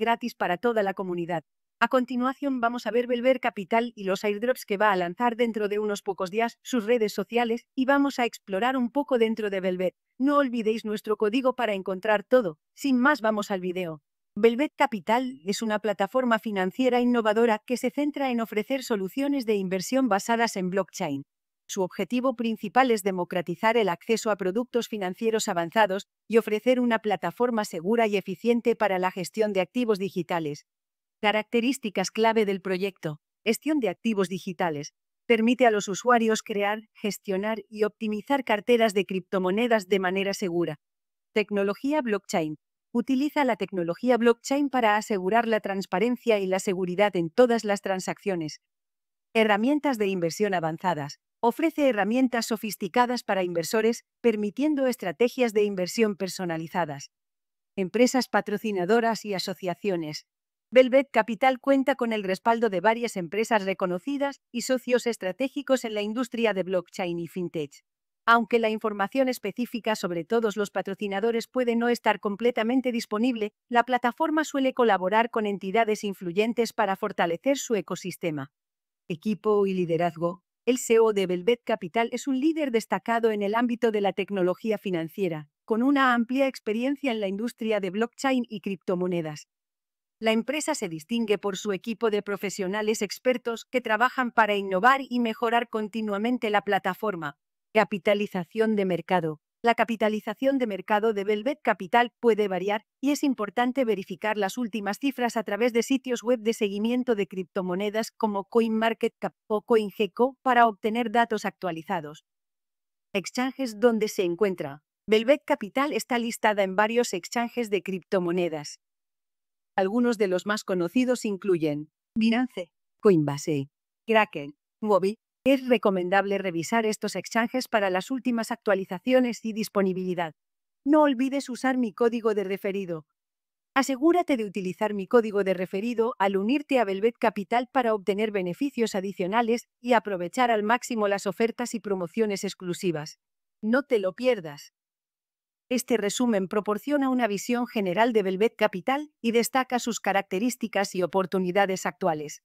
gratis para toda la comunidad. A continuación vamos a ver Belver Capital y los airdrops que va a lanzar dentro de unos pocos días, sus redes sociales, y vamos a explorar un poco dentro de Velvet. No olvidéis nuestro código para encontrar todo. Sin más vamos al video. Velvet Capital es una plataforma financiera innovadora que se centra en ofrecer soluciones de inversión basadas en blockchain. Su objetivo principal es democratizar el acceso a productos financieros avanzados y ofrecer una plataforma segura y eficiente para la gestión de activos digitales. Características clave del proyecto. Gestión de activos digitales. Permite a los usuarios crear, gestionar y optimizar carteras de criptomonedas de manera segura. Tecnología blockchain utiliza la tecnología blockchain para asegurar la transparencia y la seguridad en todas las transacciones. Herramientas de inversión avanzadas ofrece herramientas sofisticadas para inversores, permitiendo estrategias de inversión personalizadas. Empresas patrocinadoras y asociaciones. Velvet Capital cuenta con el respaldo de varias empresas reconocidas y socios estratégicos en la industria de blockchain y fintech. Aunque la información específica sobre todos los patrocinadores puede no estar completamente disponible, la plataforma suele colaborar con entidades influyentes para fortalecer su ecosistema. Equipo y liderazgo. El CEO de Velvet Capital es un líder destacado en el ámbito de la tecnología financiera, con una amplia experiencia en la industria de blockchain y criptomonedas. La empresa se distingue por su equipo de profesionales expertos que trabajan para innovar y mejorar continuamente la plataforma. Capitalización de mercado. La capitalización de mercado de Velvet Capital puede variar y es importante verificar las últimas cifras a través de sitios web de seguimiento de criptomonedas como CoinMarketCap o CoinGecko para obtener datos actualizados. Exchanges donde se encuentra. Velvet Capital está listada en varios exchanges de criptomonedas. Algunos de los más conocidos incluyen Binance, Coinbase, Kraken, Mobi. Es recomendable revisar estos exchanges para las últimas actualizaciones y disponibilidad. No olvides usar mi código de referido. Asegúrate de utilizar mi código de referido al unirte a Velvet Capital para obtener beneficios adicionales y aprovechar al máximo las ofertas y promociones exclusivas. No te lo pierdas. Este resumen proporciona una visión general de Velvet Capital y destaca sus características y oportunidades actuales.